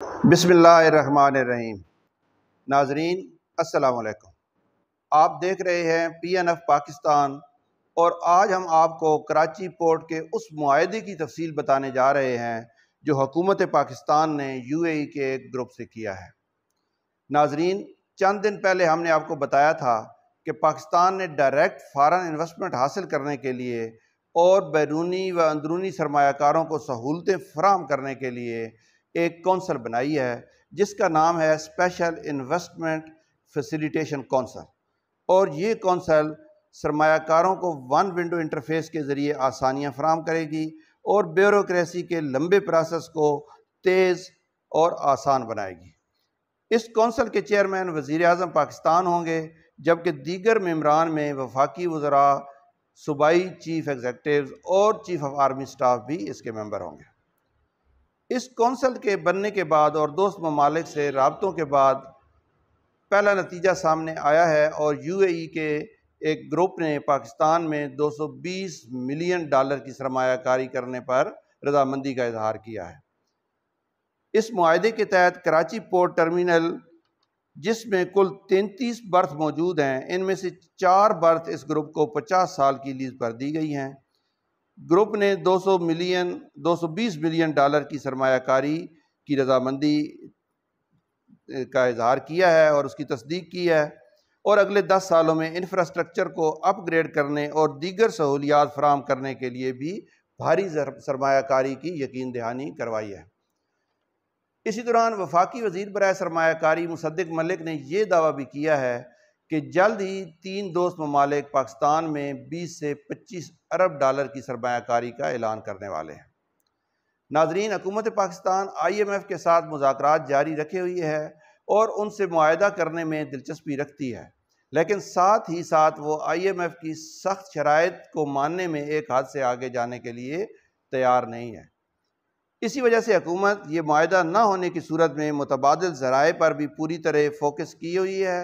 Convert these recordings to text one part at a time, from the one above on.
बिसमीम नाजरीन असलकुम आप देख रहे हैं पी एन एफ़ पाकिस्तान और आज हम आपको कराची पोर्ट के उस माहे की तफसील बताने जा रहे हैं जो हकूमत पाकिस्तान ने यू ए के एक ग्रुप से किया है नाजरीन चंद दिन पहले हमने आपको बताया था कि पाकिस्तान ने डायरेक्ट फ़ारन इन्वेस्टमेंट हासिल करने के लिए और बैरूनी व अंदरूनी सरमाकारों को सहूलतें फ्राहम करने के लिए एक कौंसल बनाई है जिसका नाम है स्पेशल इन्वेस्टमेंट फैसिलिटेशन कौंसल और ये कौंसल सरमाकारों को वन विंडो इंटरफेस के ज़रिए आसानियाँ फ्राहम करेगी और ब्यूरोसी के लंबे प्रोसेस को तेज़ और आसान बनाएगी इस कौंसल के चेयरमैन वज़ी अजम पाकिस्तान होंगे जबकि दीगर मम्बरान में वफाकी वजरा सूबाई चीफ एग्जेक्टिव और चीफ ऑफ आर्मी स्टाफ भी इसके मेम्बर होंगे इस कौंसल के बनने के बाद और दोस्त ममालिक से रबतों के बाद पहला नतीजा सामने आया है और यू ए के एक ग्रुप ने पाकिस्तान में 220 मिलियन डॉलर की सरमाकारी करने पर रजामंदी का इजहार किया है इस माहे के तहत कराची पोर्ट टर्मिनल जिसमें कुल 33 बर्थ मौजूद हैं इनमें से चार बर्थ इस ग्रुप को 50 साल की लीज पर दी गई हैं ग्रुप ने 200 मिलियन 220 मिलियन डॉलर की सरमाकारी की रजामंदी का इजहार किया है और उसकी तस्दीक की है और अगले 10 सालों में इंफ्रास्ट्रक्चर को अपग्रेड करने और दीगर सहूलियात फ्राहम करने के लिए भी भारी सरमाकारी की यकीन दहानी करवाई है इसी दौरान वफाकी वजीर बरए सरमाकारी मुसद्दिक मलिक ने यह दावा भी किया है कि जल्द ही तीन दोस्त ममालिक पाकिस्तान में 20 से 25 अरब डॉलर की सरमाकारी का ऐलान करने वाले हैं नाजरीन हकूमत पाकिस्तान आई एम एफ़ के साथ मुजाकर जारी रखे हुई है और उनसे माहा करने में दिलचस्पी रखती है लेकिन साथ ही साथ वो आई एम एफ़ की सख्त शराइ को मानने में एक हाथ से आगे जाने के लिए तैयार नहीं है इसी वजह से हकूमत ये माहा ना होने की सूरत में मुतबाद ज़राए पर भी पूरी तरह फोकस की हुई है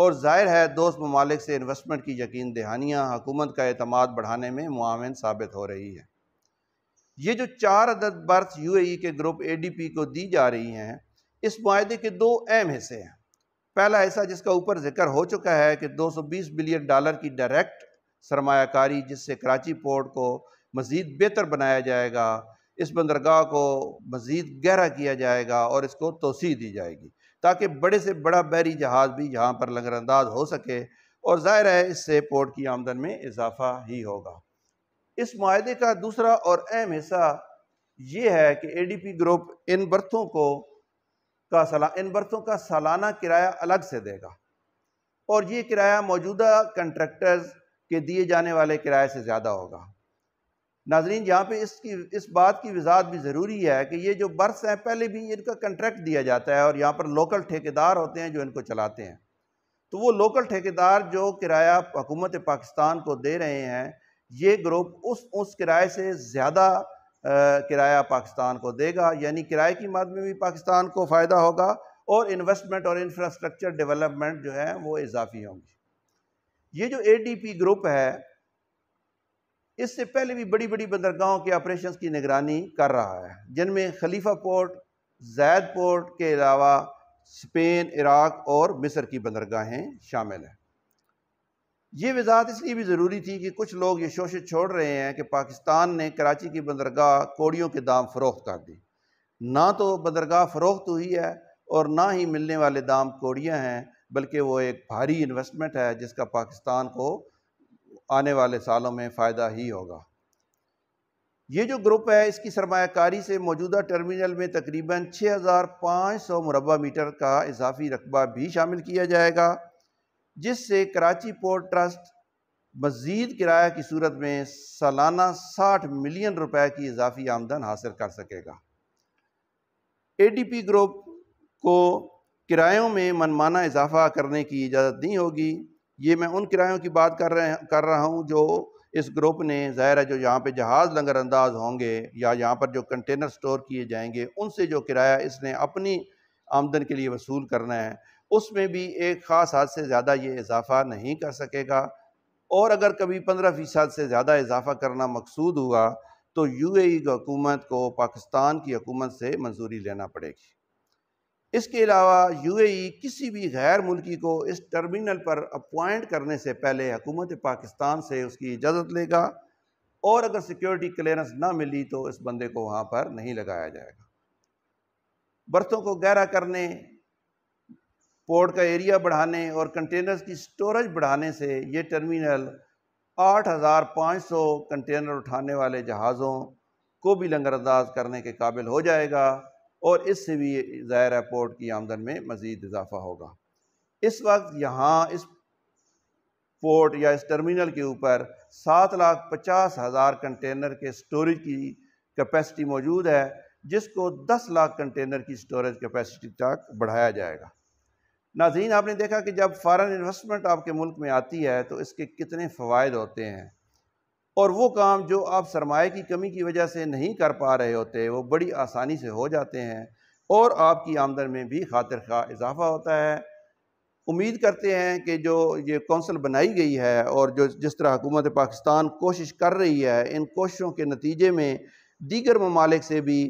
और ज़ाहिर है दोस्त ममालिक से इन्वेस्टमेंट की यकीन दहानियाँ हुकूमत का अतमाद बढ़ाने में मुआवन साबित हो रही है ये जो चार अदद बर्थ यू ए e के ग्रुप ए डी पी को दी जा रही हैं इस माहे के दो अहम हिस्से हैं पहला हिस्सा जिसका ऊपर जिक्र हो चुका है कि दो सौ बीस बिलियन डॉलर की डायरेक्ट सरमाकारी जिससे कराची पोर्ट को मज़ीद बेहतर बनाया जाएगा इस बंदरगाह को मज़ीद गहरा किया जाएगा और इसको तोसी दी जाएगी ताकि बड़े से बड़ा बैरी जहाज़ भी यहाँ पर लंगरअंदाज हो सके और ज़ाहिर है इससे पोर्ट की आमदन में इजाफा ही होगा इस माहे का दूसरा और अहम हिस्सा ये है कि ए डी पी ग्रुप इन बर्थों को का सला इन बर्थों का सालाना किराया अलग से देगा और ये किराया मौजूदा कंट्रैक्टर्स के दिए जाने वाले किराए से ज़्यादा होगा नाजरीन यहाँ पे इसकी इस बात की वजात भी ज़रूरी है कि ये जो बर्स हैं पहले भी इनका कंट्रैक्ट दिया जाता है और यहाँ पर लोकल ठेकेदार होते हैं जो इनको चलाते हैं तो वो लोकल ठेकेदार जो किराया हुकूमत पाकिस्तान को दे रहे हैं ये ग्रुप उस उस किराए से ज़्यादा किराया पाकिस्तान को देगा यानी किराए की मद में भी पाकिस्तान को फ़ायदा होगा और इन्वेस्टमेंट और इंफ्रास्ट्रक्चर डेवलपमेंट जो है वो इजाफी होंगी ये जो ए डी पी ग्रुप है इससे पहले भी बड़ी बड़ी बंदरगाहों के ऑपरेशन की निगरानी कर रहा है जिनमें खलीफा पोर्ट जैद पोर्ट के अलावा स्पेन इराक और मिस्र की बंदरगाहें शामिल हैं ये वजाहत इसलिए भी ज़रूरी थी कि कुछ लोग ये शोशे छोड़ रहे हैं कि पाकिस्तान ने कराची की बंदरगाह कोड़ियों के दाम फ़रोख्त कर दी ना तो बंदरगाह फ़रोख्त हुई है और ना ही मिलने वाले दाम कोड़ियाँ हैं बल्कि वो एक भारी इन्वेस्टमेंट है जिसका पाकिस्तान को आने वाले सालों में फ़ायदा ही होगा ये जो ग्रुप है इसकी सरमाकारी से मौजूदा टर्मिनल में तकरीबन 6,500 मुरबा मीटर का इजाफी रकबा भी शामिल किया जाएगा जिससे कराची पोर्ट ट्रस्ट मज़ीद किराया की सूरत में सालाना 60 मिलियन रुपए की इजाफी आमदन हासिल कर सकेगा एडीपी ग्रुप को किरायों में मनमाना इजाफा करने की इजाज़त नहीं होगी ये मैं उन किरायों की बात कर रहे कर रहा हूँ जो इस ग्रुप ने ज़ाहिर है जो यहाँ पे जहाज़ लंगरअंदाज होंगे या यहाँ पर जो कंटेनर स्टोर किए जाएंगे उनसे जो किराया इसने अपनी आमदन के लिए वसूल करना है उसमें भी एक ख़ास हद से ज़्यादा ये इजाफ़ा नहीं कर सकेगा और अगर कभी पंद्रह फ़ीसद से ज़्यादा इजाफ़ा करना मकसूद हुआ तो यू ए की हुकूमत को पाकिस्तान की हुकूमत से मंजूरी लेना पड़ेगी इसके अलावा यूएई किसी भी गैर मुल्की को इस टर्मिनल पर अपॉइंट करने से पहले हुकूमत पाकिस्तान से उसकी इजाज़त लेगा और अगर सिक्योरिटी क्लियरेंस ना मिली तो इस बंदे को वहाँ पर नहीं लगाया जाएगा बर्थों को गहरा करने पोर्ट का एरिया बढ़ाने और कंटेनर्स की स्टोरेज बढ़ाने से ये टर्मिनल 8,500 कंटेनर उठाने वाले जहाज़ों को भी लंगरअंदाज करने के काबिल हो जाएगा और इससे भी ज़ायर एयरपोर्ट पोर्ट की आमदन में मज़ीद इजाफा होगा इस वक्त यहाँ इस पोर्ट या इस टर्मिनल के ऊपर सात लाख पचास हज़ार कंटेनर के स्टोरेज की कैपेसिटी मौजूद है जिसको दस लाख कंटेनर की स्टोरेज कैपेसिटी तक बढ़ाया जाएगा नाजीन आपने देखा कि जब फ़ारन इन्वेस्टमेंट आपके मुल्क में आती है तो इसके कितने फ़वाद होते हैं और वो काम जो आप सरमाए की कमी की वजह से नहीं कर पा रहे होते वो बड़ी आसानी से हो जाते हैं और आपकी आमदन में भी खातिर खा इजाफा होता है उम्मीद करते हैं कि जो ये कौंसल बनाई गई है और जो जिस तरह हुकूमत पाकिस्तान कोशिश कर रही है इन कोशिशों के नतीजे में दीगर ममालिक से भी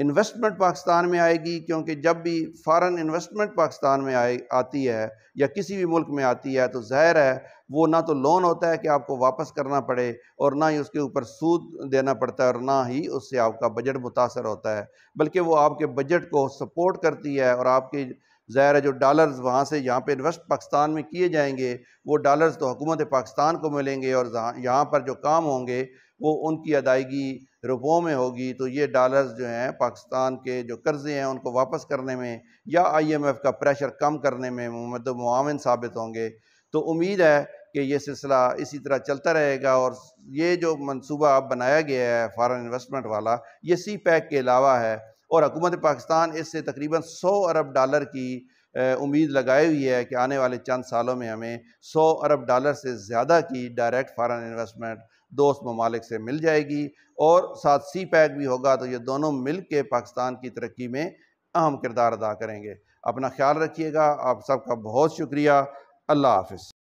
इन्वेस्टमेंट पाकिस्तान में आएगी क्योंकि जब भी फ़ारन इन्वेस्टमेंट पाकिस्तान में आए आती है या किसी भी मुल्क में आती है तो ज़ाहिर है वो ना तो लोन होता है कि आपको वापस करना पड़े और ना ही उसके ऊपर सूद देना पड़ता है और ना ही उससे आपका बजट मुतासर होता है बल्कि वो आपके बजट को सपोर्ट करती है और आपकी ज़ाहिर है जो डॉलर्स वहाँ से यहाँ पे इन्वेस्ट पाकिस्तान में किए जाएंगे वो डॉलर्स तो हुकूमत पाकिस्तान को मिलेंगे और यहाँ पर जो काम होंगे वो उनकी अदायगी रुपयों में होगी तो ये डॉलर्स जो हैं पाकिस्तान के जो कर्ज़े हैं उनको वापस करने में या आईएमएफ का प्रेशर कम करने में मतलब साबित होंगे तो उम्मीद है कि ये सिलसिला इसी तरह चलता रहेगा और ये जो मनसूबा अब बनाया गया है फ़ारन इन्वेस्टमेंट वाला ये सी पैक के अलावा है और हुकूमत पाकिस्तान इससे तकरीबन सौ अरब डॉलर की उम्मीद लगाई हुई है कि आने वाले चंद सालों में हमें 100 अरब डॉलर से ज़्यादा की डायरेक्ट फ़ारन इन्वेस्टमेंट दोस्त ममालिक से मिल जाएगी और साथ सी पैक भी होगा तो ये दोनों मिल के पाकिस्तान की तरक्की में अहम किरदार अदा करेंगे अपना ख्याल रखिएगा आप सबका बहुत शुक्रिया अल्लाह हाफ